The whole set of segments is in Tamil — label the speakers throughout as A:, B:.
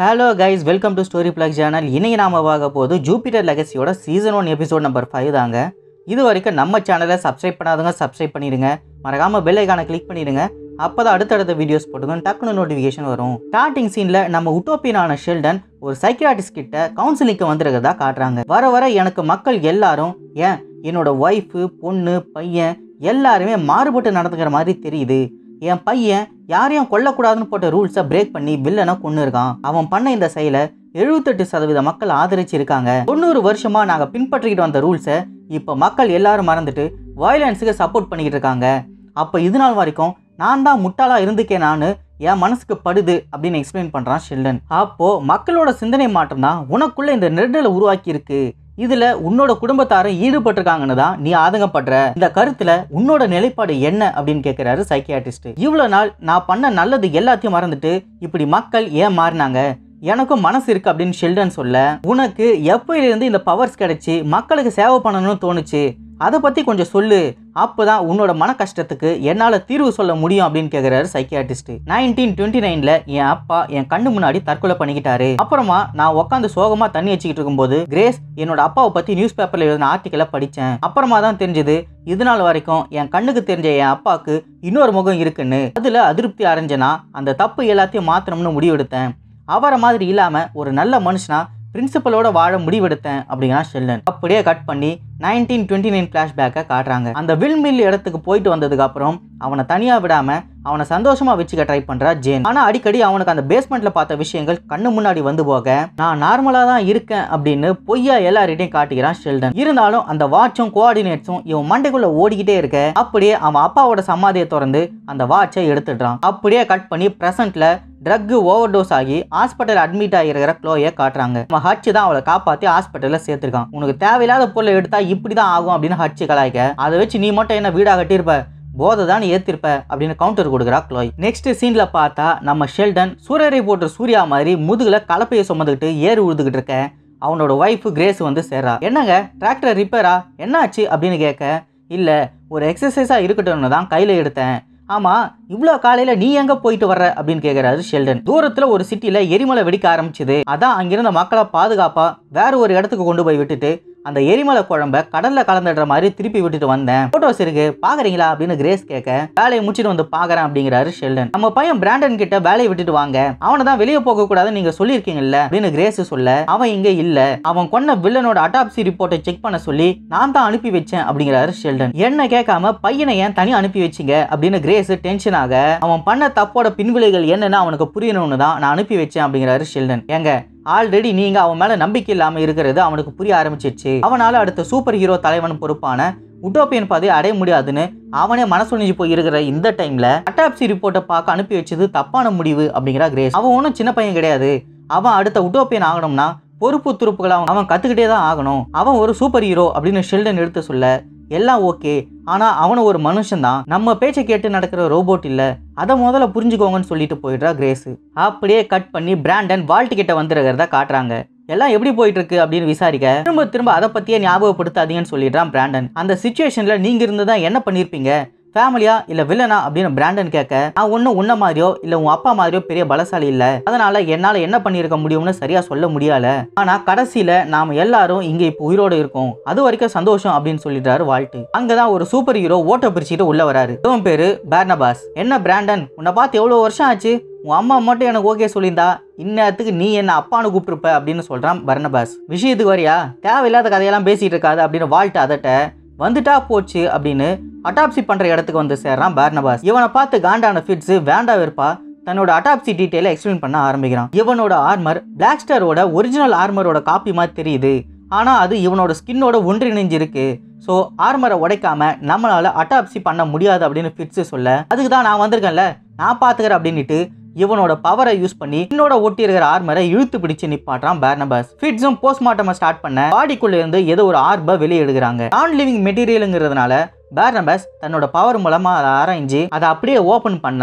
A: hello guys welcome to story black channel இன்றைக்கி நாம் பார்க்க போது ஜூபிட்டர் லெகசியோட season one episode number five தாங்க இது வரைக்கும் நம்ம சேனலை சப்ஸ்கிரைப் பண்ணாதவங்க சப்ஸ்கிரைப் பண்ணிடுங்க மறக்காமல் பெல் ஐக்கானை கிளிக் பண்ணிடுங்க அப்போ தான் அடுத்தடுத்த வீடியோஸ் போட்டுங்க டக்குனு நோட்டிஃபிகேஷன் வரும் ஸ்டார்டிங் சீனில் நம்ம உட்டோப்பியனான ஷெல்டன் ஒரு சைக்கியாட்டிஸ்ட் கிட்ட கவுன்சிலிங்க்கு வந்துருக்கதா காட்டுறாங்க வர வர எனக்கு மக்கள் எல்லாரும் ஏன் என்னோட ஒய்ஃபு பொண்ணு பையன் எல்லாருமே மாறுபட்டு நடந்துக்கிற மாதிரி தெரியுது என் பையன் யாரையும் கொல்லக்கூடாதுன்னு போட்ட ரூல்ஸை பிரேக் பண்ணி வில்லனை கொண்டு இருக்கான் அவன் பண்ண இந்த செயலை எழுபத்தெட்டு சதவீத மக்கள் ஆதரிச்சிருக்காங்க தொண்ணூறு வருஷமா நாங்கள் பின்பற்றிக்கிட்டு வந்த ரூல்ஸை இப்போ மக்கள் எல்லாரும் மறந்துட்டு வயலன்ஸுக்கு சப்போர்ட் பண்ணிக்கிட்டு இருக்காங்க அப்போ இது நாள் வரைக்கும் நான் தான் முட்டாளாக இருந்துக்கேன் நான் என் மனசுக்கு படுது அப்படின்னு எக்ஸ்பிளைன் பண்ணுறான் ஷில்டன் அப்போது மக்களோட சிந்தனை மாற்றம் தான் உனக்குள்ளே இந்த நெருடலை உருவாக்கி இதுல உன்னோட குடும்பத்தாரும் ஈடுபட்டிருக்காங்கன்னு தான் நீ ஆதங்கப்படுற இந்த கருத்துல உன்னோட நிலைப்பாடு என்ன அப்படின்னு கேட்கிறாரு சைக்கியாட்ரிஸ்ட் இவ்வளவு நாள் நான் பண்ண நல்லது எல்லாத்தையும் மறந்துட்டு இப்படி மக்கள் ஏன் மாறினாங்க எனக்கும் மனசு இருக்கு அப்படின்னு ஷெல்டன் சொல்ல உனக்கு எப்பயிலிருந்து இந்த பவர்ஸ் கிடைச்சி மக்களுக்கு சேவை பண்ணணும்னு தோணுச்சு அதை பற்றி கொஞ்சம் சொல்லு அப்போ தான் உன்னோட மன கஷ்டத்துக்கு என்னால் தீர்வு சொல்ல முடியும் அப்படின்னு கேட்குறாரு சைக்கியாட்டிஸ்ட்டு நைன்டீன் டுவெண்ட்டி நைனில் என் அப்பா என் கண்ணு முன்னாடி தற்கொலை பண்ணிக்கிட்டாரு அப்புறமா நான் உட்காந்து சோகமாக தண்ணி வச்சுக்கிட்டு இருக்கும்போது கிரேஸ் என்னோட அப்பாவை பற்றி நியூஸ் பேப்பரில் எழுதின ஆர்டிக்கலை படித்தேன் அப்புறமா தான் தெரிஞ்சது இது நாள் வரைக்கும் என் கண்ணுக்கு தெரிஞ்ச என் அப்பாவுக்கு இன்னொரு முகம் இருக்குன்னு அதில் அதிருப்தி அடைஞ்சனா அந்த தப்பு எல்லாத்தையும் மாற்றணும்னு முடிவெடுத்தேன் அவரை மாதிரி இல்லாமல் ஒரு நல்ல மனுஷனாக பிரின்சிபலோட வாழ முடிவெடுத்தேன் அப்படிங்கிறா ஷெல்டன் அப்படியே கட் பண்ணி நைன்டீன் டுவெண்ட்டி நைன் ஃப்ளாஷ்பேக்கை காட்டுறாங்க அந்த வில் மில் இடத்துக்கு போயிட்டு வந்ததுக்கப்புறம் அவனை தனியாக விடாம அவனை சந்தோஷமா வச்சுக்க ட்ரை பண்றா ஜேன் ஆனால் அடிக்கடி அவனுக்கு அந்த பேஸ்மெண்ட்டில் பார்த்த விஷயங்கள் கண்ணு முன்னாடி வந்து போக நான் நார்மலாக தான் இருக்கேன் அப்படின்னு பொய்யா எல்லார்கிட்டையும் காட்டுகிறான் ஷெல்டன் இருந்தாலும் அந்த வாட்சும் கோஆர்டினேட்ஸும் இவன் மண்டைக்குள்ளே ஓடிக்கிட்டே இருக்க அப்படியே அவன் அப்பாவோட சமாதியை திறந்து அந்த வாட்சை எடுத்துடுறான் அப்படியே கட் பண்ணி பிரசன்ட்ல ட்ரக்கு ஓவர் டோஸ் ஆகி ஹாஸ்பிட்டல் அட்மிட் ஆகிருக்கிற க்ளோயை காட்டுறாங்க நம்ம ஹட்ச் தான் அவளை காப்பாற்றி ஹாஸ்பிட்டலில் சேர்த்துருக்கான் உனக்கு தேவையில்லாத பொருளை எடுத்தா இப்படி தான் ஆகும் அப்படின்னு ஹட்ச் கலாய்க்க அதை வச்சு நீ மட்டும் என்ன வீடாக கட்டியிருப்ப போதை தான் ஏத்திருப்ப அப்படின்னு கவுண்டர் கொடுக்குறா க்ளோய் நெக்ஸ்ட் சீன்ல பார்த்தா நம்ம ஷெல்டன் சூரியரை போட்ட சூர்யா மாதிரி முதுகுல கலப்பையை சுமந்துக்கிட்டு ஏறு உழுதுகிட்டு இருக்க அவனோட ஒய்ஃபு கிரேஸ் வந்து சேர்றா என்னங்க டிராக்டர் ரிப்பேரா என்னாச்சு அப்படின்னு கேட்க இல்லை ஒரு எக்ஸசைஸாக இருக்கட்டும்னு தான் கையில் எடுத்தேன் ஆமாம் இவ்வளோ காலையில் நீ எங்கே போயிட்டு வர்ற அப்படின்னு கேட்குறாரு ஷெல்டன் தூரத்தில் ஒரு சிட்டியில் எரிமலை வெடிக்க ஆரம்பிச்சது அதான் அங்கிருந்த மக்களை பாதுகாப்பாக வேற ஒரு இடத்துக்கு கொண்டு போய் விட்டுட்டு அந்த எரிமலை குழம்ப கடலில் கலந்துடுற மாதிரி திருப்பி விட்டுட்டு வந்தேன் ஃபோட்டோஸ் இருக்கு பார்க்குறீங்களா அப்படின்னு கிரேஸ் கேட்க வேலையை முடிச்சுட்டு வந்து பாக்குறேன் அப்படிங்கிறாரு ஷெல்டன் நம்ம பையன் பிராண்டன் கிட்ட வேலையை விட்டுட்டு வாங்க அவனை தான் வெளியே போகக்கூடாதுன்னு நீங்கள் சொல்லியிருக்கீங்கல்ல அப்படின்னு கிரேஸ் சொல்ல அவன் இங்கே இல்லை அவன் கொன்ன வில்லனோட அட்டாப்சி ரிப்போர்ட்டை செக் பண்ண சொல்லி நான் தான் அனுப்பி வச்சேன் அப்படிங்கிறாரு ஷெல்டன் என்ன கேட்காம பையனை ஏன் தனி அனுப்பி வச்சிங்க அப்படின்னு கிரேஸ் டென்ஷன் ஆக அவன் பண்ண தப்போட பின்விளைகள் என்னன்னு அவனுக்கு புரியணும்னு தான் நான் அனுப்பி வச்சேன் அப்படிங்கிறாரு ஷெல்டன் எங்க ஆல்ரெடி நீங்கள் அவன் மேலே நம்பிக்கை இல்லாமல் இருக்கிறது அவனுக்கு புரிய ஆரம்பிச்சிடுச்சு அவனால் அடுத்த சூப்பர் ஹீரோ தலைவன் பொறுப்பான உட்டோப்பியன் பாதை அடைய முடியாதுன்னு அவனே மனசுணிஞ்சு போய் இருக்கிற இந்த டைமில் அட்டாப்சி ரிப்போர்ட்டை பார்க்க அனுப்பி வச்சது தப்பான முடிவு அப்படிங்கிறா கிரேஸ் அவன் ஒன்றும் சின்ன பையன் கிடையாது அவன் அடுத்த உட்டோப்பியன் ஆகணும்னா பொறுப்பு துருப்புகளை அவன் கற்றுக்கிட்டே தான் ஆகணும் அவன் ஒரு சூப்பர் ஹீரோ அப்படின்னு ஷெல்டன் எடுத்து சொல்ல எல்லாம் ஓகே ஆனால் அவனும் ஒரு மனுஷன்தான் நம்ம பேச்சை கேட்டு நடக்கிற ரோபோட் இல்லை அதை முதல்ல புரிஞ்சுக்கோங்கன்னு சொல்லிட்டு போயிடுறா கிரேஸு அப்படியே கட் பண்ணி பிராண்டன் வால்ட் கிட்ட வந்துருக்கிறதா காட்டுறாங்க எல்லாம் எப்படி போயிட்டு இருக்கு அப்படின்னு விசாரிக்க திரும்ப திரும்ப அதை பற்றியே ஞாபகப்படுத்தாதீங்கன்னு சொல்லிடுறான் பிராண்டன் அந்த சுச்சுவேஷனில் நீங்கள் இருந்து தான் என்ன பண்ணியிருப்பீங்க ஃபேமிலியா இல்ல வில்லனா அப்படின்னு பிராண்டன் கேட்க நான் ஒன்னும் உன்ன மாதிரியோ இல்ல உன் அப்பா மாதிரியோ பெரிய பலசாலி இல்ல அதனால என்னால என்ன பண்ணிருக்க முடியும்னு சரியா சொல்ல முடியல ஆனா கடைசியில நாம எல்லாரும் இங்க இப்போ உயிரோட இருக்கோம் அது வரைக்கும் சந்தோஷம் அப்படின்னு சொல்லிடுறாரு வாழ்த்து அங்கதான் ஒரு சூப்பர் ஹீரோ ஓட்ட பிரிச்சுட்டு உள்ள வராரு இவன் பேரு பேர்னபாஸ் என்ன பிராண்டன் உன்னை பார்த்து எவ்வளவு வருஷம் ஆச்சு உன் அம்மா மட்டும் எனக்கு ஓகே சொல்லியிருந்தா இன்னத்துக்கு நீ என்ன அப்பான்னு கூப்பிட்டுருப்ப அப்படின்னு சொல்கிறான் பர்னபாஸ் விஷயத்துக்கு வரியா தேவையில்லாத கதையெல்லாம் பேசிகிட்டு இருக்காது அப்படின்னு வாழ்த்து அதட்ட வந்துட்டா போச்சு அப்படின்னு அட்டாப்சி பண்ணுற இடத்துக்கு வந்து சேர்றான் பேர்னபாஸ் இவனை பார்த்து காண்டான ஃபிட்ஸு வேண்டா வெறுப்பா தன்னோட அட்டாப்சி டீட்டெயிலை எக்ஸ்பிளைன் பண்ண ஆரம்பிக்கிறான் இவனோட ஆர்மர் பிளாக் ஸ்டாரோட ஒரிஜினல் ஆர்மரோட காப்பி மாதிரி தெரியுது ஆனால் அது இவனோட ஸ்கின்னோட ஒன்றிணைஞ்சிருக்கு ஸோ ஆர்மரை உடைக்காம நம்மளால் அட்டாப்சி பண்ண முடியாது அப்படின்னு ஃபிட்ஸு சொல்ல அதுக்கு தான் நான் வந்திருக்கேன்ல நான் பார்த்துக்கிறேன் அப்படின்ட்டு இவனோட பவரை யூஸ் பண்ணி இன்னோட ஒட்டி இருக்கிற ஆர்மரை இழுத்து பிடிச்சு நிப்பாட்டான் பேர்னபாஸ் ஃபிட்ஸும் போஸ்ட்மார்ட்டம் ஸ்டார்ட் பண்ண பாடிக்குள்ள இருந்து ஏதோ ஒரு ஆர்ப வெளியே எடுக்கிறாங்க நான் லிவிங் மெட்டீரியலுங்கிறதுனால பேர்னபாஸ் தன்னோட பவர் மூலமா அதை ஆராய்ஞ்சு அதை அப்படியே ஓபன் பண்ண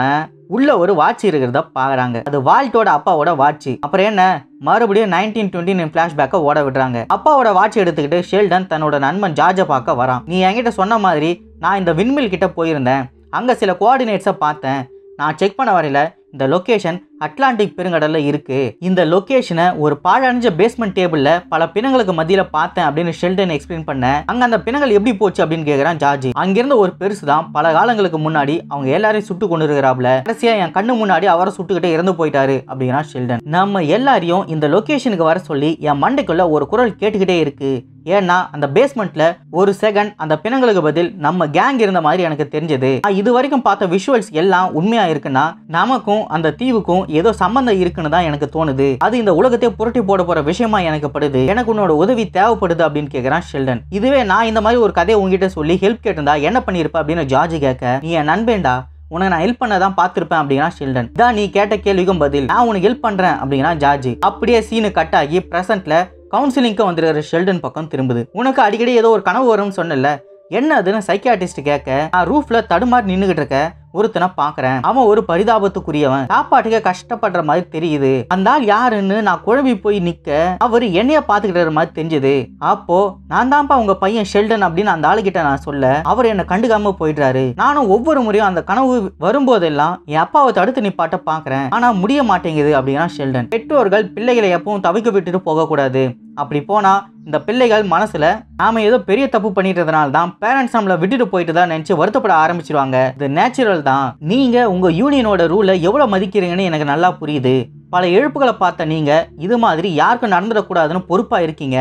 A: உள்ள ஒரு வாட்ச் இருக்கிறத பாக்குறாங்க அது வால்ட்டோட அப்பாவோட வாட்ச் அப்புறம் என்ன மறுபடியும் நைன்டீன் டுவெண்ட்டி நைன் பிளாஷ்பேக்கை ஓட விடுறாங்க அப்பாவோட வாட்ச் எடுத்துக்கிட்டு ஷெல்டன் தன்னோட நண்பன் ஜார்ஜை பார்க்க வரான் நீ என்கிட்ட சொன்ன மாதிரி நான் இந்த விண்மில் கிட்ட போயிருந்தேன் அங்கே சில கோஆர்டினேட்ஸை பார்த்தேன் நான் செக் பண்ண வரையில இந்த லொக்கேஷன் அட்லாண்டிக் பெருங்கடலில் இருக்குது இந்த லொக்கேஷனை ஒரு பாழடைஞ்ச பேஸ்மெண்ட் டேபிளில் பல பிணங்களுக்கு மத்தியில் பார்த்தேன் அப்படின்னு ஷெல்டன் எக்ஸ்பிளைன் பண்ண அங்கே அந்த பிணங்கள் எப்படி போச்சு அப்படின்னு கேட்குறான் ஜார்ஜ் அங்கிருந்த ஒரு பெருசு தான் பல காலங்களுக்கு முன்னாடி அவங்க எல்லாரையும் சுட்டு கொண்டு இருக்கிறாப்ல கடைசியாக என் கண்ணு முன்னாடி அவரை சுட்டுக்கிட்டே இறந்து போயிட்டாரு அப்படிங்கிறான் ஷெல்டன் நம்ம எல்லாரையும் இந்த லொக்கேஷனுக்கு வர சொல்லி என் மண்டைக்குள்ள ஒரு குரல் கேட்டுக்கிட்டே இருக்கு ஏன்னா அந்த பேஸ்மெண்ட்ல ஒரு செகண்ட் அந்த பிணங்களுக்கு பதில் நம்ம கேங் இருந்த மாதிரி எனக்கு தெரிஞ்சது இது வரைக்கும் பார்த்த விஷுவல்ஸ் எல்லாம் உண்மையா இருக்குன்னா நமக்கும் அந்த தீவுக்கும் ஏதோ சம்பந்தம் இருக்குன்னு தான் எனக்கு தோணுது அது இந்த உலகத்தை புரட்டி போட போற விஷயமா எனக்கு படுது எனக்கு உன்னோட உதவி தேவைப்படுது அப்படின்னு கேக்குறான் ஷெல்டன் இதுவே நான் இந்த மாதிரி ஒரு கதையை உங்ககிட்ட சொல்லி ஹெல்ப் கேட்டிருந்தா என்ன பண்ணிருப்ப அப்படின்னு ஜார்ஜ் கேட்க நீ என் நண்பேண்டா உனக்கு நான் ஹெல்ப் பண்ண தான் பார்த்துருப்பேன் அப்படின்னா ஷெல்டன் இதான் நீ கேட்ட கேள்விக்கும் பதில் நான் உனக்கு ஹெல்ப் பண்றேன் அப்படின்னா ஜார்ஜ் அப்படியே சீனு கட் ஆகி பிரசன்ட்ல கவுன்சிலிங்க்கு வந்துருக்கிற ஷெல்டன் பக்கம் திரும்புது உனக்கு அடிக்கடி ஏதோ ஒரு கனவு வரும்னு சொன்னல என்ன அதுன்னு சைக்கியாட்டிஸ்ட் கேட்க நான் ரூஃப்ல தடுமாறி நின்றுகிட்டு இருக்கேன் ஒருத்தனை பாக்குறேன் அவன் ஒரு பரிதாபத்துக்குரியவன் சாப்பாட்டுக்கு கஷ்டப்படுற மாதிரி தெரியுது அந்த ஆள் யாருன்னு நான் குழம்பி போய் நிக்க அவர் என்னைய பாத்துக்கிட்டு மாதிரி தெரிஞ்சது அப்போ நான் தான்ப்பா உங்க பையன் ஷெல்டன் அப்படின்னு அந்த ஆளுகிட்ட நான் சொல்ல அவர் என்னை கண்டுக்காம போயிடுறாரு நானும் ஒவ்வொரு முறையும் அந்த கனவு வரும்போதெல்லாம் என் அப்பாவை தடுத்து நிப்பாட்ட பாக்குறேன் ஆனா முடிய மாட்டேங்குது அப்படின்னா ஷெல்டன் பெற்றோர்கள் பிள்ளைகளை எப்பவும் தவிக்க விட்டுட்டு போகக்கூடாது அப்படி போனால் இந்த பிள்ளைகள் மனசில் நாம் ஏதோ பெரிய தப்பு பண்ணிட்டதுனால தான் பேரண்ட்ஸ் நம்மளை விட்டுட்டு போயிட்டு தான் நினச்சி வருத்தப்பட ஆரம்பிச்சிருவாங்க இது நேச்சுரல் தான் நீங்கள் உங்கள் யூனியனோட ரூலை எவ்வளோ மதிக்கிறீங்கன்னு எனக்கு நல்லா புரியுது பல இழப்புகளை பார்த்த நீங்கள் இது மாதிரி யாருக்கும் நடந்துடக்கூடாதுன்னு பொறுப்பாக இருக்கீங்க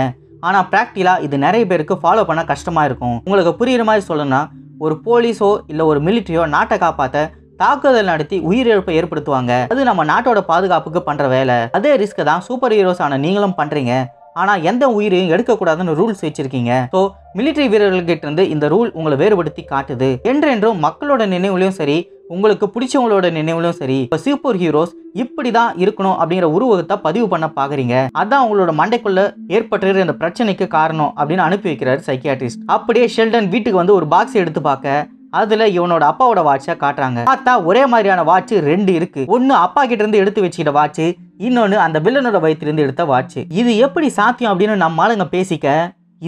A: ஆனால் ப்ராக்டிக்கலாக இது நிறைய பேருக்கு ஃபாலோ பண்ண கஷ்டமாக இருக்கும் உங்களுக்கு புரிகிற மாதிரி சொல்லணும்னா ஒரு போலீஸோ இல்லை ஒரு மிலிட்ரியோ நாட்டை காப்பாற்ற தாக்குதல் நடத்தி உயிரிழப்பை ஏற்படுத்துவாங்க அது நம்ம நாட்டோட பாதுகாப்புக்கு பண்ணுற வேலை அதே ரிஸ்க்கை தான் சூப்பர் ஹீரோஸ் ஆன நீங்களும் பண்ணுறீங்க ஆனால் எந்த உயிரையும் எடுக்கக்கூடாதுன்னு ரூல்ஸ் வச்சிருக்கீங்க ஸோ மிலிட்ரி வீரர்கள்கிட்ட இருந்து இந்த ரூல் உங்களை வேறுபடுத்தி காட்டுது என்றென்றும் மக்களோட நினைவுலையும் சரி உங்களுக்கு பிடிச்சவங்களோட நினைவுலையும் சரி இப்போ சூப்பர் ஹீரோஸ் இப்படி தான் இருக்கணும் அப்படிங்கிற உருவகத்தை பதிவு பண்ண பார்க்குறீங்க அதான் உங்களோட மண்டைக்குள்ள ஏற்பட்டுற இந்த பிரச்சனைக்கு காரணம் அப்படின்னு அனுப்பி வைக்கிறார் சைக்கியாட்ரிஸ்ட் அப்படியே ஷெல்டன் வீட்டுக்கு வந்து ஒரு பாக்ஸ் எடுத்து பார்க்க அதுல இவனோட அப்பாவோட வாட்சை காட்டுறாங்க பார்த்தா ஒரே மாதிரியான வாட்ச் ரெண்டு இருக்கு ஒன்னு அப்பா கிட்ட இருந்து எடுத்து வச்சுக்கிட்ட வாட்ச் இன்னொன்று அந்த வில்லனோட வயிற்றுலேருந்து எடுத்த வாட்சு இது எப்படி சாத்தியம் அப்படின்னு நம்ம ஆளுங்க பேசிக்க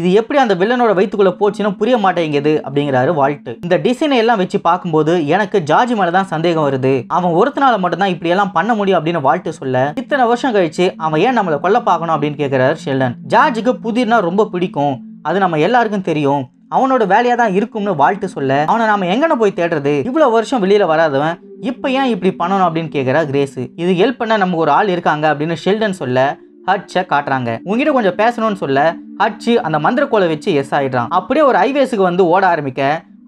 A: இது எப்படி அந்த வில்லனோட வயிற்றுக்குள்ளே போச்சுன்னு புரிய மாட்டேங்குது அப்படிங்கிறாரு வால்ட்டு இந்த டிசைனை எல்லாம் வச்சு பார்க்கும்போது எனக்கு ஜார்ஜ் மேலே தான் சந்தேகம் வருது அவன் ஒருத்தனால மட்டும்தான் இப்படி எல்லாம் பண்ண முடியும் அப்படின்னு வால்ட்டு சொல்ல இத்தனை வருஷம் கழிச்சு அவன் ஏன் நம்மளை கொல்ல பார்க்கணும் அப்படின்னு கேட்குறாரு ஷெல்லன் ஜார்ஜுக்கு புதிர்னா ரொம்ப பிடிக்கும் அது நம்ம எல்லாருக்கும் தெரியும் அவனோட வேலையாக தான் இருக்கும்னு வாழ்த்து சொல்ல அவனை நாம எங்கன போய் தேடுறது இவ்வளோ வருஷம் வெளியில் வராதவன் இப்போ ஏன் இப்படி பண்ணணும் அப்படின்னு கேட்குறா கிரேஸ் இது ஹெல்ப் பண்ண நமக்கு ஒரு ஆள் இருக்காங்க அப்படின்னு ஷெல்டன் சொல்ல ஹட்சை காட்டுறாங்க உங்ககிட்ட கொஞ்சம் பேசணும்னு சொல்ல ஹட்ச் அந்த கோலை வச்சு எஸ் ஆயிடுறான் அப்படியே ஒரு ஹைவேஸுக்கு வந்து ஓட ஆரம்பிக்க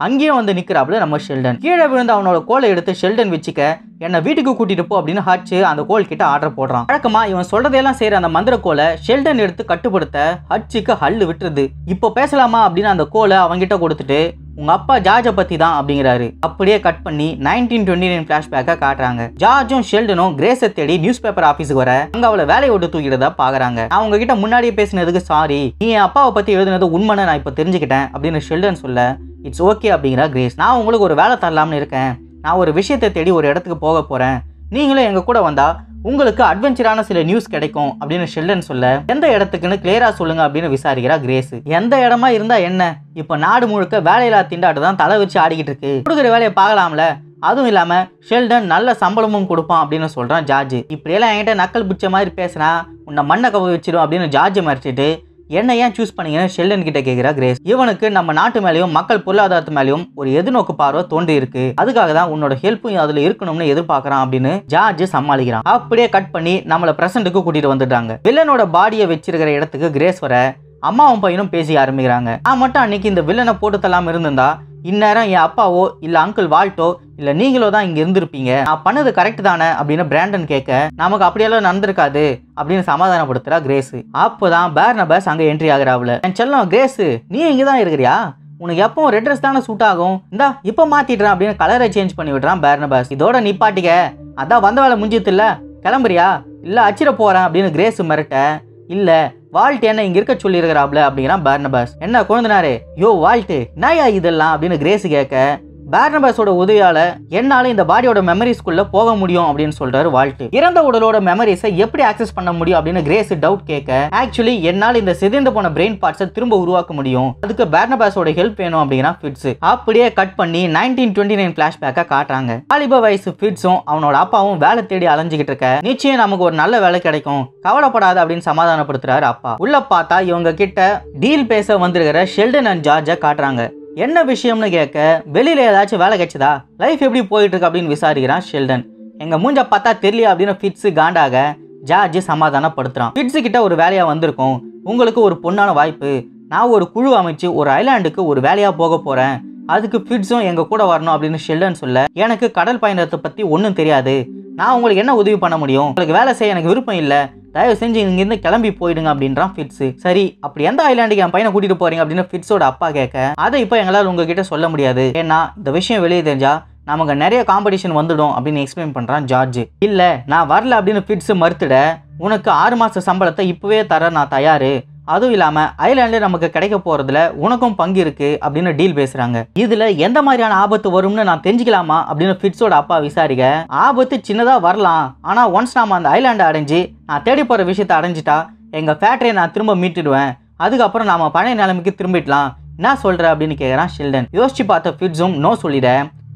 A: அங்கேயே வந்து நிற்கிறாப்புல நம்ம ஷெல்டன் கீழே விழுந்து அவனோட கோலை எடுத்து ஷெல்டன் வச்சுக்க என்னை வீட்டுக்கு கூட்டிட்டு போ அப்படின்னு ஹட்ச் அந்த கோல் கிட்ட ஆர்டர் போடுறான் வழக்கமா இவன் சொல்றதையெல்லாம் செய்யற அந்த மந்திர கோலை ஷெல்டன் எடுத்து கட்டுப்படுத்த ஹட்சுக்கு ஹல்லு விட்டுருது இப்போ பேசலாமா அப்படின்னு அந்த கோலை அவங்கிட்ட கொடுத்துட்டு உங்கள் அப்பா ஜார்ஜை பற்றி தான் அப்படிங்கிறாரு அப்படியே கட் பண்ணி நைன்டீன் டுவெண்டி நைன் ஃப்ளாஷ்பேக்கை காட்டுறாங்க ஜார்ஜும் ஷெல்டனும் கிரேஸை தேடி நியூஸ் பேப்பர் ஆஃபீஸுக்கு வர அங்க அவளை வேலையை விட்டு தூக்கிட்டதா பார்க்குறாங்க நான் உங்ககிட்ட முன்னாடியே பேசினதுக்கு சாரி நீ என் அப்பாவை பற்றி எழுதுனது உண்மை நான் இப்போ தெரிஞ்சுக்கிட்டேன் அப்படின்னு ஷெல்டன் சொல்ல இட்ஸ் ஓகே அப்படிங்கிற கிரேஸ் நான் உங்களுக்கு ஒரு வேலை தரலாம்னு இருக்கேன் நான் ஒரு விஷயத்தை தேடி ஒரு இடத்துக்கு போக போகிறேன் நீங்களும் எங்கள் கூட வந்தால் உங்களுக்கு அட்வென்ச்சரான சில நியூஸ் கிடைக்கும் அப்படின்னு ஷெல்டன் சொல்ல எந்த இடத்துக்குன்னு கிளியரா சொல்லுங்க அப்படின்னு விசாரிக்கிறா கிரேஸ் எந்த இடமா இருந்தா என்ன இப்ப நாடு முழுக்க வேலையில்லா திண்டாட்டு தான் தலை வச்சு ஆடிக்கிட்டு இருக்கு கொடுக்குற வேலையை பார்க்கலாம்ல அதுவும் இல்லாம ஷெல்டன் நல்ல சம்பளமும் கொடுப்பான் அப்படின்னு சொல்றான் ஜார்ஜ் இப்படியெல்லாம் என்கிட்ட நக்கல் பிடிச்ச மாதிரி பேசினா உன்னை மண்ணை கவ வச்சிடும் அப்படின்னு ஜார்ஜ் மறைச்சிட்டு என்ன ஏன் சூஸ் பண்ணீங்கன்னு ஷெல்டன் கிட்ட கேட்கிறா கிரேஸ் இவனுக்கு நம்ம நாட்டு மேலேயும் மக்கள் பொருளாதாரத்து மேலேயும் ஒரு எதிர்நோக்கு பார்வை தோன்றி இருக்கு அதுக்காக தான் உன்னோட ஹெல்ப்பும் அதுல இருக்கணும்னு எதிர்பார்க்கறான் அப்படின்னு ஜார்ஜ் சமாளிக்கிறான் அப்படியே கட் பண்ணி நம்மளை பிரசன்ட்டுக்கு கூட்டிட்டு வந்துட்டாங்க வில்லனோட பாடியை வச்சிருக்கிற இடத்துக்கு கிரேஸ் வர அம்மாவும் பையனும் பேசி ஆரம்பிக்கிறாங்க நான் மட்டும் அன்னைக்கு இந்த வில்லனை போட்டு தள்ளாம இருந்திருந்தா இந்நேரம் என் அப்பாவோ இல்லை அங்கிள் வால்ட்டோ இல்லை நீங்களோ தான் இங்கே இருந்திருப்பீங்க நான் பண்ணது கரெக்ட் தானே அப்படின்னு பிராண்டன் கேட்க நமக்கு அப்படியெல்லாம் நடந்திருக்காது அப்படின்னு சமாதானப்படுத்துறா கிரேஸு அப்போதான் தான் பேர்னபஸ் அங்கே என்ட்ரி ஆகிறாவுல என் செல்லம் கிரேஸ் நீ இங்கே தான் இருக்கிறியா உனக்கு எப்போ ரெட் ட்ரெஸ் தானே சூட் ஆகும் இந்தா இப்போ மாத்திடுறான் அப்படின்னு கலரை சேஞ்ச் பண்ணி விடுறான் பேர்னபாஸ் இதோட நிப்பாட்டிக்க அதான் வந்த வேலை முடிஞ்சது இல்லை கிளம்புறியா இல்லை அச்சிட போகிறேன் அப்படின்னு கிரேஸ் மிரட்ட இல்லை வால்ட் என்ன இங்க இருக்க சொல்லியிருக்கிறாப்ல அப்படிங்கிறான் பர்னபாஸ் என்ன குழந்தைனாரு யோ வால்ட்டு நாயா இதெல்லாம் அப்படின்னு கிரேஸ் கேட்க பேர்னபாஸோட உதவியால என்னால் இந்த பாடியோட மெமரிஸ்குள்ள போக முடியும் அப்படின்னு சொல்றாரு வாழ்த்து இறந்த உடலோட மெமரிஸை எப்படி ஆக்சஸ் பண்ண முடியும் அப்படின்னு கிரேஸ் டவுட் கேட்க ஆக்சுவலி என்னால் இந்த சிதைந்து போன பிரெயின் பார்ட்ஸை திரும்ப உருவாக்க முடியும் அதுக்கு பேர்னபாஸோட ஹெல்ப் வேணும் அப்படின்னா ஃபிட்ஸ் அப்படியே கட் பண்ணி நைன்டீன் டுவெண்ட்டி நைன் பிளாஷ்பேக்க காட்டுறாங்க வாலிப வயசு ஃபிட்ஸும் அவனோட அப்பாவும் வேலை தேடி அலைஞ்சிக்கிட்டு இருக்க நிச்சயம் நமக்கு ஒரு நல்ல வேலை கிடைக்கும் கவலைப்படாது அப்படின்னு சமாதானப்படுத்துறாரு அப்பா உள்ள பார்த்தா இவங்க கிட்ட டீல் பேச வந்திருக்கிற ஷெல்டன் அண்ட் ஜார்ஜை காட்டுறாங்க என்ன விஷயம்னு கேட்க வெளியில் ஏதாச்சும் வேலை கிடைச்சதா லைஃப் எப்படி போயிட்டுருக்கு அப்படின்னு விசாரிக்கிறான் ஷெல்டன் எங்கள் மூஞ்ச பார்த்தா தெரியல அப்படின்னு ஃபிட்ஸு காண்டாக ஜார்ஜ் சமாதானப்படுத்துகிறான் ஃபிட்ஸு கிட்ட ஒரு வேலையாக வந்திருக்கும் உங்களுக்கு ஒரு பொண்ணான வாய்ப்பு நான் ஒரு குழு அமைச்சு ஒரு ஐலாண்டுக்கு ஒரு வேலையாக போக போகிறேன் அதுக்கு ஃபிட்ஸும் எங்கள் கூட வரணும் அப்படின்னு ஷெல்டன் சொல்ல எனக்கு கடல் பயணத்தை பற்றி ஒன்றும் தெரியாது நான் உங்களுக்கு என்ன உதவி பண்ண முடியும் உங்களுக்கு வேலை செய்ய எனக்கு விருப்பம் இல்லை தயவு செஞ்சு இங்கேருந்து கிளம்பி போயிடுங்க அப்படின்றான் ஃபிட்ஸு சரி அப்படி எந்த ஐலாண்டுக்கு என் பையனை கூட்டிகிட்டு போகிறீங்க அப்படின்னு ஃபிட்ஸோட அப்பா கேட்க அதை இப்போ எங்களால் உங்ககிட்ட சொல்ல முடியாது ஏன்னா இந்த விஷயம் வெளியே தெரிஞ்சால் நமக்கு நிறைய காம்படிஷன் வந்துடும் அப்படின்னு எக்ஸ்பிளைன் பண்ணுறான் ஜார்ஜ் இல்லை நான் வரல அப்படின்னு ஃபிட்ஸு மறுத்துட உனக்கு ஆறு மாத சம்பளத்தை இப்போவே தர நான் தயார் அதுவும் இல்லாமல் ஐலாண்டில் நமக்கு கிடைக்க போகிறதுல உனக்கும் பங்கு இருக்குது அப்படின்னு டீல் பேசுகிறாங்க இதில் எந்த மாதிரியான ஆபத்து வரும்னு நான் தெரிஞ்சுக்கலாமா அப்படின்னு ஃபிட்ஸோட அப்பா விசாரிக்க ஆபத்து சின்னதாக வரலாம் ஆனால் ஒன்ஸ் நாம் அந்த ஐலாண்டை அடைஞ்சு நான் தேடி போகிற விஷயத்தை அடைஞ்சிட்டா எங்கள் ஃபேக்ட்ரியை நான் திரும்ப மீட்டுடுவேன் அதுக்கப்புறம் நாம் பழைய நிலைமைக்கு திரும்பிடலாம் என்ன சொல்கிற அப்படின்னு கேட்குறான் ஷெல்டன் யோசிச்சு பார்த்த ஃபிட்ஸும் நோ சொல்லிட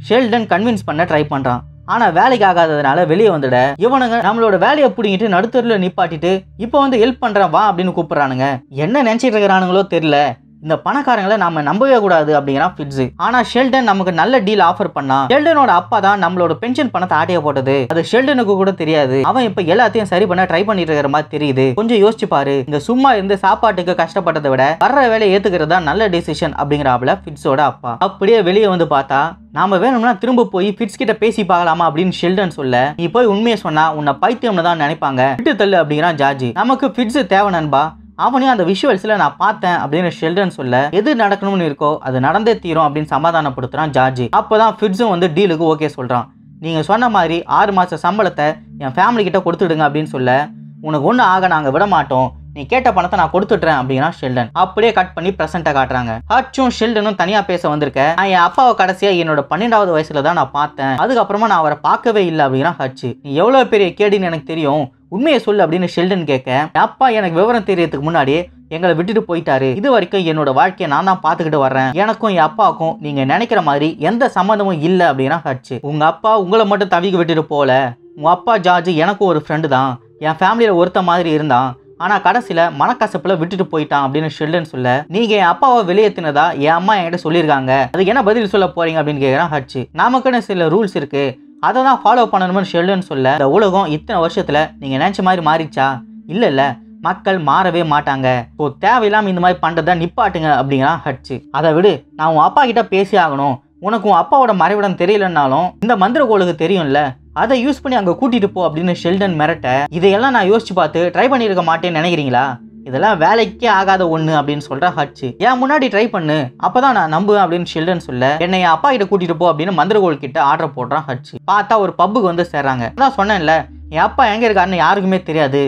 A: ஷெல்டன் கன்வின்ஸ் பண்ண ட்ரை பண்ணுறான் ஆனால் வேலைக்கு ஆகாததுனால வெளியே வந்துட இவனுங்க நம்மளோட வேலையை பிடிங்கிட்டு நடுத்தரில் நிப்பாட்டிட்டு இப்போ வந்து ஹெல்ப் பண்ணுறேன் வா அப்படின்னு கூப்பிட்றானுங்க என்ன நினைச்சிட்டு இருக்கிறானுங்களோ தெரியல இந்த பணக்காரங்களை நாம நம்பவே கூடாது அப்படிங்கிறான் ஃபிட்ஸு ஆனா ஷெல்டன் நமக்கு நல்ல டீல் ஆஃபர் பண்ணா ஷெல்டனோட அப்பா தான் நம்மளோட பென்ஷன் பணத்தை ஆட்டைய போட்டது அது ஷெல்டனுக்கு கூட தெரியாது அவன் இப்ப எல்லாத்தையும் சரி பண்ண ட்ரை பண்ணிட்டு இருக்கிற மாதிரி தெரியுது கொஞ்சம் யோசிச்சு பாரு இந்த சும்மா இருந்து சாப்பாட்டுக்கு கஷ்டப்பட்டதை விட வர்ற வேலையை ஏத்துக்கிறது தான் நல்ல டிசிஷன் அப்படிங்கிறாப்ல ஃபிட்ஸோட அப்பா அப்படியே வெளியே வந்து பார்த்தா நாம வேணும்னா திரும்ப போய் ஃபிட்ஸ் கிட்ட பேசி பார்க்கலாமா அப்படின்னு ஷெல்டன் சொல்ல நீ போய் உண்மையை சொன்னா உன்னை பைத்தியம்னு தான் நினைப்பாங்க விட்டு தள்ளு அப்படிங்கிறான் ஜார்ஜ் நமக்கு பிட்ஸ் தேவை நண்பா அவனையும் அந்த விஷுவல்ஸில் நான் பார்த்தேன் அப்படின்னு ஷெல்டன் சொல்ல எது நடக்கணும்னு இருக்கோ அது நடந்தே தீரும் அப்படின்னு சமாதானப்படுத்துகிறான் ஜார்ஜி அப்போ தான் ஃபிட்ஸும் வந்து டீலுக்கு ஓகே சொல்கிறான் நீங்கள் சொன்ன மாதிரி ஆறு மாத சம்பளத்தை என் ஃபேமிலிக்கிட்ட கொடுத்துடுங்க அப்படின்னு சொல்ல உனக்கு ஒன்றும் ஆக நாங்கள் விட மாட்டோம் நீ கேட்ட பணத்தை நான் கொடுத்துட்றேன் அப்படின்னா ஷெல்டன் அப்படியே கட் பண்ணி ப்ரெசென்ட்டை காட்டுறாங்க ஹர்ச்சும் ஷெல்டனும் தனியாக பேச வந்திருக்கேன் நான் என் அப்பாவை கடைசியாக என்னோட பன்னெண்டாவது வயசுல தான் நான் பார்த்தேன் அதுக்கப்புறமா நான் அவரை பார்க்கவே இல்லை அப்படின்னா ஹர்ச்சு நீ எவ்வளோ பெரிய கேடின்னு எனக்கு தெரியும் உண்மையை சொல்லு அப்படின்னு ஷெல்டன் கேட்க என் அப்பா எனக்கு விவரம் தெரியறதுக்கு முன்னாடி எங்களை விட்டுட்டு போயிட்டாரு இது வரைக்கும் என்னோட வாழ்க்கையை நான் தான் பார்த்துக்கிட்டு வர்றேன் எனக்கும் என் அப்பாவுக்கும் நீங்க நினைக்கிற மாதிரி எந்த சம்மந்தமும் இல்லை அப்படின்னா ஹர்ச்சு உங்க அப்பா உங்களை மட்டும் தவிக்க விட்டுட்டு போல உங்க அப்பா ஜார்ஜ் எனக்கும் ஒரு ஃப்ரெண்டு தான் என் ஃபேமிலியில் ஒருத்த மாதிரி இருந்தான் ஆனால் கடைசியில் மனக்கசப்பில் விட்டுட்டு போயிட்டான் அப்படின்னு ஷெல்டன் சொல்ல நீங்கள் என் அப்பாவை வெளியேற்றினதா என் அம்மா என்கிட்ட சொல்லியிருக்காங்க அதுக்கு என்ன பதில் சொல்ல போறீங்க அப்படின்னு கேட்குறான் ஹட்ச் நமக்குன்னு சில ரூல்ஸ் இருக்குது அதை தான் ஃபாலோ பண்ணணும்னு ஷெல்டன் சொல்ல இந்த உலகம் இத்தனை வருஷத்தில் நீங்கள் நினச்ச மாதிரி மாறிச்சா இல்லை இல்லை மக்கள் மாறவே மாட்டாங்க இப்போ தேவையில்லாமல் இந்த மாதிரி பண்ணுறதை நிப்பாட்டுங்க அப்படிங்கிறான் ஹட்ச்சு அதை விடு நான் உன் அப்பா கிட்ட பேசி ஆகணும் உனக்கு உன் அப்பாவோட மறைவிடம் தெரியலன்னாலும் இந்த மந்திர கோளுக்கு தெரியும்ல அதை யூஸ் பண்ணி அங்கே கூட்டிகிட்டு போ அப்படின்னு ஷெல்டன் மிரட்ட இதையெல்லாம் நான் யோசிச்சு பார்த்து ட்ரை பண்ணியிருக்க மாட்டேன்னு நினைக்கிறீங்களா இதெல்லாம் வேலைக்கே ஆகாத ஒன்று அப்படின்னு சொல்கிற ஹட்சு ஏன் முன்னாடி ட்ரை பண்ணு அப்போ தான் நான் நம்புவேன் அப்படின்னு ஷில்டன் சொல்ல என்னை அப்பா கிட்ட கூட்டிகிட்டு போ அப்படின்னு மந்திரகோல் கிட்ட ஆர்டர் போடுறான் ஹட்சு பார்த்தா ஒரு பப்புக்கு வந்து சேர்றாங்க அதான் சொன்னேன்ல என் அப்பா எங்கே இருக்காருன்னு யாருக்குமே தெரியாது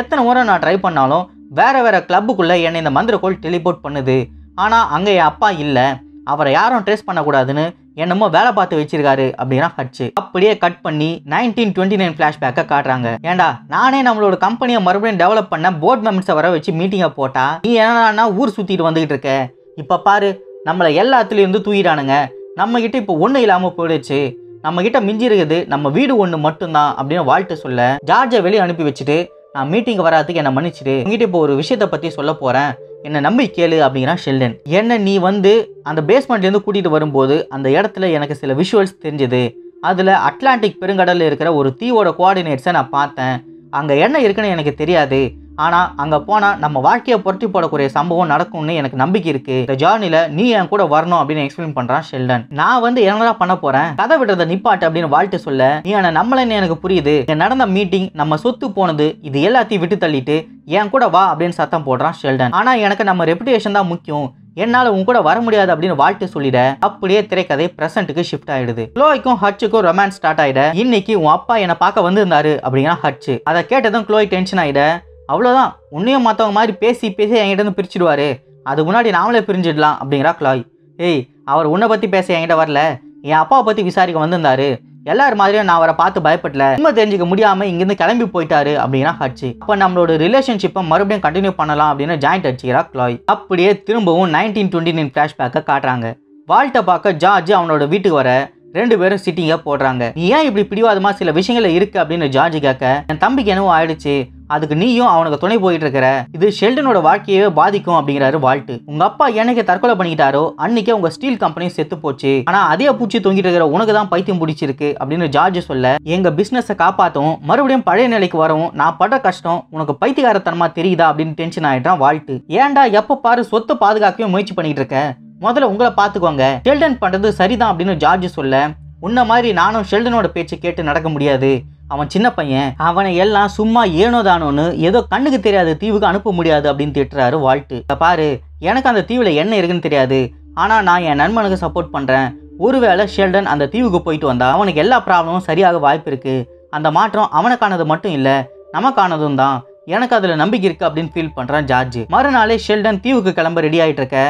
A: எத்தனை முறை நான் ட்ரை பண்ணாலும் வேறு வேறு கிளப்புக்குள்ளே என்னை இந்த மந்திரகோல் டெலிபோர்ட் பண்ணுது ஆனால் அங்கே என் அப்பா இல்லை அவரை யாரும் ட்ரேஸ் பண்ணக்கூடாதுன்னு என்னமோ வேலை பார்த்து வச்சிருக்காரு அப்படின்னா ஹட்சு அப்படியே கட் பண்ணி நைன்டீன் டுவெண்ட்டி நைன் ஃபிளாஷ்பேக்கை காட்டுறாங்க ஏண்டா நானே நம்மளோட கம்பெனியை மறுபடியும் டெவலப் பண்ண போர்ட் மெம்பர்ஸை வர வச்சு மீட்டிங்கை போட்டா நீ என்னன்னா ஊர் சுற்றிட்டு வந்துகிட்டு இருக்க இப்போ பாரு நம்மளை எல்லாத்துலேயும் இருந்து தூயிடானுங்க நம்மக்கிட்ட இப்போ ஒன்றும் இல்லாமல் போயிடுச்சு நம்ம கிட்ட மிஞ்சி இருக்குது நம்ம வீடு ஒன்று மட்டும்தான் அப்படின்னு வாழ்த்து சொல்ல ஜார்ஜை வெளியே அனுப்பி வச்சுட்டு நான் மீட்டிங் வராதுக்கு என்னை மன்னிச்சிடு உங்ககிட்ட இப்போ ஒரு விஷயத்தை பற்றி சொல்ல போகிறேன் என்னை நம்பி கேளு அப்படிங்கிறான் ஷெல்டன் என்ன நீ வந்து அந்த பேஸ்மெண்ட்லேருந்து கூட்டிகிட்டு வரும்போது அந்த இடத்துல எனக்கு சில விஷுவல்ஸ் தெரிஞ்சது அதில் அட்லாண்டிக் பெருங்கடலில் இருக்கிற ஒரு தீவோட கோஆர்டினேட்ஸை நான் பார்த்தேன் அங்கே என்ன இருக்குன்னு எனக்கு தெரியாது ஆனால் அங்கே போனால் நம்ம வாழ்க்கையை புரட்டி போடக்கூடிய சம்பவம் நடக்கும்னு எனக்கு நம்பிக்கை இருக்குது இந்த ஜார்னியில் நீ என் கூட வரணும் அப்படின்னு எக்ஸ்பிளைன் பண்ணுறான் ஷெல்டன் நான் வந்து என்னடா பண்ண போகிறேன் கதை விடுறத நிப்பாட்டு அப்படின்னு வாழ்த்து சொல்ல நீ ஆனால் நம்மளன்னு எனக்கு புரியுது நடந்த மீட்டிங் நம்ம சொத்து போனது இது எல்லாத்தையும் விட்டு தள்ளிட்டு என் கூட வா அப்படின்னு சத்தம் போடுறான் ஷெல்டன் ஆனால் எனக்கு நம்ம ரெப்புடேஷன் தான் முக்கியம் என்னால் உன் கூட வர முடியாது அப்படின்னு வாழ்த்து சொல்லிட அப்படியே திரைக்கதை பிரசன்ட்டுக்கு ஷிஃப்ட் ஆயிடுது குளோய்க்கும் ஹச்சுக்கும் ரொமான்ஸ் ஸ்டார்ட் ஆயிட இன்னைக்கு உன் அப்பா என்னை பார்க்க வந்திருந்தாரு அப்படின்னா ஹச்சு அதை கேட்டதும் குளோய் டென்ஷன் ஆயிட அவ்வளோதான் உன்னையும் மற்றவங்க மாதிரி பேசி பேசி என்கிட்ட இருந்து பிரிச்சிடுவாரு அதுக்கு முன்னாடி நாமளே பிரிஞ்சிடலாம் அப்படிங்கிறா குளாய் ஏய் அவர் உன்னை பற்றி பேச என்கிட்ட வரல என் அப்பாவை பற்றி விசாரிக்க வந்திருந்தாரு எல்லார் மாதிரியும் நான் அவரை பார்த்து பயப்படல உண்மை தெரிஞ்சுக்க முடியாம இங்கிருந்து கிளம்பி போயிட்டாரு அப்படின்னா ஹட்சி அப்ப நம்மளோட ரிலேஷன்ஷிப்பை மறுபடியும் கண்டினியூ பண்ணலாம் அப்படின்னு ஜாயிண்ட் அடிச்சுக்கிறா க்ளாய் அப்படியே திரும்பவும் நைன்டீன் டுவெண்ட்டி நைன் பேக்க காட்டுறாங்க வால்ட்டை பார்க்க ஜார்ஜ் அவனோட வீட்டுக்கு வர ரெண்டு பேரும் சிட்டிங்க போடுறாங்க நீ ஏன் இப்படி பிடிவாதமா சில விஷயங்கள்ல இருக்கு அப்படின்னு ஜார்ஜ் கேட்க என் தம்பிக்கு என்னவோ ஆயிடுச்சு அதுக்கு நீயும் அவனுக்கு துணை போயிட்டு இருக்கிற இது ஷெல்டனோட வாழ்க்கையவே பாதிக்கும் அப்படிங்கிறாரு வாழ்த்து உங்க அப்பா எனக்கு தற்கொலை பண்ணிக்கிட்டாரோ அன்னைக்கே உங்க ஸ்டீல் கம்பெனி செத்து போச்சு ஆனா அதே பூச்சி தொங்கிட்டு இருக்கிற உனக்கு தான் பைத்தியம் பிடிச்சிருக்கு அப்படின்னு ஜார்ஜ் சொல்ல எங்க பிசினஸ் காப்பாற்றவும் மறுபடியும் பழைய நிலைக்கு வரவும் நான் படுற கஷ்டம் உனக்கு பைத்தியகாரத்தனமா தெரியுதா அப்படின்னு டென்ஷன் ஆயிட்டான் வாழ்த்து ஏன்டா எப்ப பாரு சொத்து பாதுகாக்கவே முயற்சி பண்ணிட்டு இருக்க முதல்ல உங்களை பார்த்துக்கோங்க ஷெல்டன் பண்ணுறது சரிதான் அப்படின்னு ஜார்ஜ் சொல்ல உன்ன மாதிரி நானும் ஷெல்டனோட பேச்சு கேட்டு நடக்க முடியாது அவன் சின்ன பையன் அவனை எல்லாம் சும்மா ஏனோதானோன்னு ஏதோ கண்ணுக்கு தெரியாது தீவுக்கு அனுப்ப முடியாது அப்படின்னு திட்டுறாரு இப்போ பாரு எனக்கு அந்த தீவில் என்ன இருக்குன்னு தெரியாது ஆனால் நான் என் நண்பனுக்கு சப்போர்ட் பண்ணுறேன் ஒருவேளை ஷெல்டன் அந்த தீவுக்கு போயிட்டு வந்தா அவனுக்கு எல்லா ப்ராப்ளமும் சரியாக வாய்ப்பு இருக்குது அந்த மாற்றம் அவனுக்கானது மட்டும் இல்லை நமக்கானதும் தான் எனக்கு அதில் நம்பிக்கை இருக்கு அப்படின்னு ஃபீல் பண்ணுறான் ஜார்ஜ் மறுநாளே ஷெல்டன் தீவுக்கு கிளம்ப ரெடி ஆகிட்டு இருக்க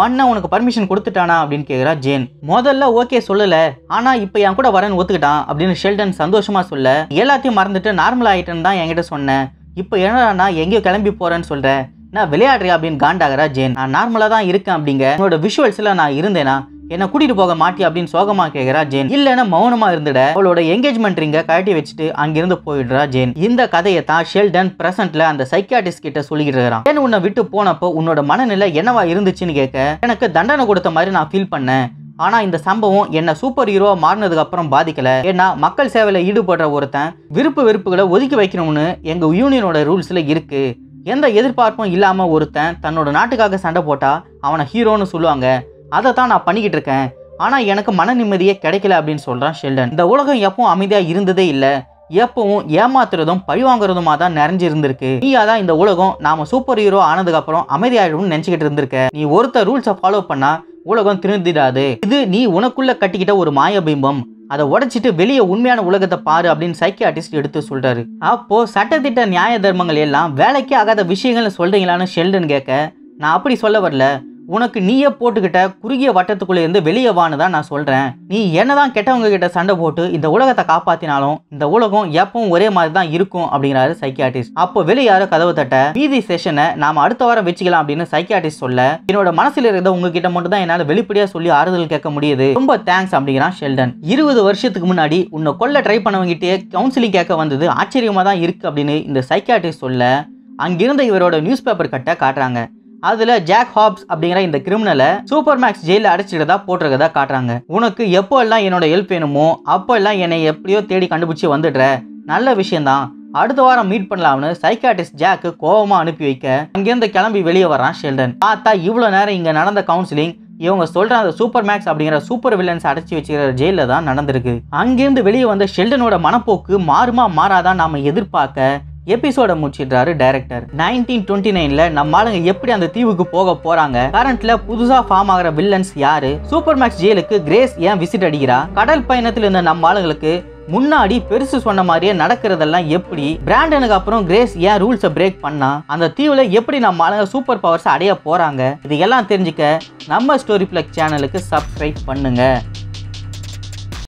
A: உன் உனக்கு பர்மிஷன் கொடுத்துட்டானா அப்படின்னு கேட்குறா ஜேன் முதல்ல ஓகே சொல்லலை ஆனால் இப்போ என் கூட வரேன்னு ஒத்துக்கிட்டான் அப்படின்னு ஷெல்டன் சந்தோஷமாக சொல்ல எல்லாத்தையும் மறந்துட்டு நார்மல் ஆகிட்டேன்னு தான் என்கிட்ட சொன்னேன் இப்போ என்னடா எங்கேயோ கிளம்பி போகிறேன்னு சொல்கிறேன் நான் விளையாடுறேன் அப்படின்னு காண்டாகிறா ஜேன் நான் நார்மலாக தான் இருக்கேன் அப்படிங்க என்னோட விஷுவல்ஸில் நான் இருந்தேனா என்னை கூட்டிட்டு போக மாட்டி அப்படின்னு சோகமா கேட்கிறா ஜேன் இல்லைன்னா மௌனமா இருந்துட அவளோட என்கேஜ்மெண்ட் ரிங்க கழட்டி வச்சுட்டு அங்கிருந்து போயிடுறா ஜேன் இந்த கதையை தான் ஷெல்டன் பிரசன்ட்ல அந்த சைக்காட்டிஸ்ட் கிட்ட சொல்லிக்கிட்டு இருக்கிறான் ஏன் உன்னை விட்டு போனப்போ உன்னோட மனநிலை என்னவா இருந்துச்சுன்னு கேட்க எனக்கு தண்டனை கொடுத்த மாதிரி நான் ஃபீல் பண்ணேன் ஆனால் இந்த சம்பவம் என்னை சூப்பர் ஹீரோ மாறினதுக்கு அப்புறம் பாதிக்கல ஏன்னா மக்கள் சேவையில் ஈடுபடுற ஒருத்தன் விருப்பு வெறுப்புகளை ஒதுக்கி வைக்கணும்னு எங்கள் யூனியனோட ரூல்ஸில் இருக்குது எந்த எதிர்பார்ப்பும் இல்லாமல் ஒருத்தன் தன்னோட நாட்டுக்காக சண்டை போட்டால் அவனை ஹீரோன்னு சொல்லுவாங்க அதை தான் நான் பண்ணிக்கிட்டு இருக்கேன் ஆனால் எனக்கு மன நிம்மதியே கிடைக்கல அப்படின்னு சொல்கிறான் ஷெல்டன் இந்த உலகம் எப்பவும் அமைதியாக இருந்ததே இல்லை எப்பவும் ஏமாத்துறதும் பழிவாங்குறதுமா தான் நிறைஞ்சிருந்திருக்கு நீயா தான் இந்த உலகம் நாம சூப்பர் ஹீரோ ஆனதுக்கப்புறம் அமைதியாகிடும்னு நினச்சிக்கிட்டு இருந்திருக்க நீ ஒருத்தர் ரூல்ஸை ஃபாலோ பண்ணால் உலகம் திருந்திடாது இது நீ உனக்குள்ளே கட்டிக்கிட்ட ஒரு மாயபிம்பம் அதை உடைச்சிட்டு வெளியே உண்மையான உலகத்தை பாரு அப்படின்னு சைக்கியாட்டிஸ்ட் எடுத்து சொல்றாரு அப்போ சட்டத்திட்ட நியாய தர்மங்கள் எல்லாம் வேலைக்கே ஆகாத விஷயங்கள்னு சொல்றீங்களான்னு ஷெல்டன் கேட்க நான் அப்படி சொல்ல வரல உனக்கு நீயே போட்டுக்கிட்ட குறுகிய வட்டத்துக்குள்ளே இருந்து வெளியே வான்னு தான் நான் சொல்கிறேன் நீ என்னதான் கெட்டவங்க கிட்ட சண்டை போட்டு இந்த உலகத்தை காப்பாற்றினாலும் இந்த உலகம் எப்பவும் ஒரே மாதிரி தான் இருக்கும் அப்படிங்கிறாரு சைக்கியாட்டிஸ்ட் அப்போ வெளியார கதவு தட்ட வீதி செஷனை நாம அடுத்த வாரம் வச்சுக்கலாம் அப்படின்னு சைக்கியாட்டிஸ்ட் சொல்ல என்னோட மனசில் இருந்த உங்ககிட்ட மட்டும் தான் என்னால் வெளிப்படையா சொல்லி ஆறுதல் கேட்க முடியுது ரொம்ப தேங்க்ஸ் அப்படிங்கிறான் ஷெல்டன் இருபது வருஷத்துக்கு முன்னாடி உன்னை கொல்ல ட்ரை பண்ணவங்கிட்டே கவுன்சிலிங் கேட்க வந்தது ஆச்சரியமா தான் இருக்கு அப்படின்னு இந்த சைக்கியாட்டிஸ்ட் சொல்ல அங்கிருந்த இவரோட நியூஸ் பேப்பர் கட்டை காட்டுறாங்க அதுல ஜாக் ஹாப்ஸ் அப்படிங்கிற இந்த கிரிமினலை சூப்பர் மேக்ஸ் ஜெயில அடிச்சுக்கிட்டதா போட்டிருக்கதா காட்டுறாங்க உனக்கு எப்போ எல்லாம் என்னோட ஹெல்ப் வேணுமோ அப்போ எல்லாம் என்னை எப்படியோ தேடி கண்டுபிடிச்சி வந்துடுற நல்ல விஷயம்தான் அடுத்த வாரம் மீட் பண்ணலாம்னு சைக்காட்டிஸ்ட் ஜாக் கோபமா அனுப்பி வைக்க அங்கேருந்து கிளம்பி வெளியே வரான் ஷெல்டன் பார்த்தா இவ்வளோ நேரம் இங்கே நடந்த கவுன்சிலிங் இவங்க சொல்ற அந்த சூப்பர் மேக்ஸ் அப்படிங்கிற சூப்பர் வில்லன்ஸ் அடைச்சி வச்சுக்கிற ஜெயில தான் நடந்திருக்கு அங்கேருந்து வெளியே வந்த ஷெல்டனோட மனப்போக்கு மாறுமா மாறாதான் நாம எதிர்பார்க்க எபிசோட முடிச்சிடுறாரு டைரக்டர் நைன்டீன் டுவெண்ட்டி நைன்ல நம்ம ஆளுங்க எப்படி அந்த தீவுக்கு போக போறாங்க கரண்ட்ல புதுசா ஃபார்ம் ஆகிற வில்லன்ஸ் யாரு சூப்பர் மேக்ஸ் ஜெயிலுக்கு கிரேஸ் ஏன் விசிட் அடிக்கிறா கடல் பயணத்தில் இருந்த நம்ம ஆளுங்களுக்கு முன்னாடி பெருசு சொன்ன மாதிரியே நடக்கிறதெல்லாம் எப்படி பிராண்டனுக்கு அப்புறம் கிரேஸ் ஏன் ரூல்ஸை பிரேக் பண்ணா அந்த தீவுல எப்படி நம்ம ஆளுங்க சூப்பர் பவர்ஸ் அடைய போறாங்க இது எல்லாம் தெரிஞ்சுக்க நம்ம ஸ்டோரி பிளக் சேனலுக்கு சப்ஸ்கிரைப் பண்ணுங்க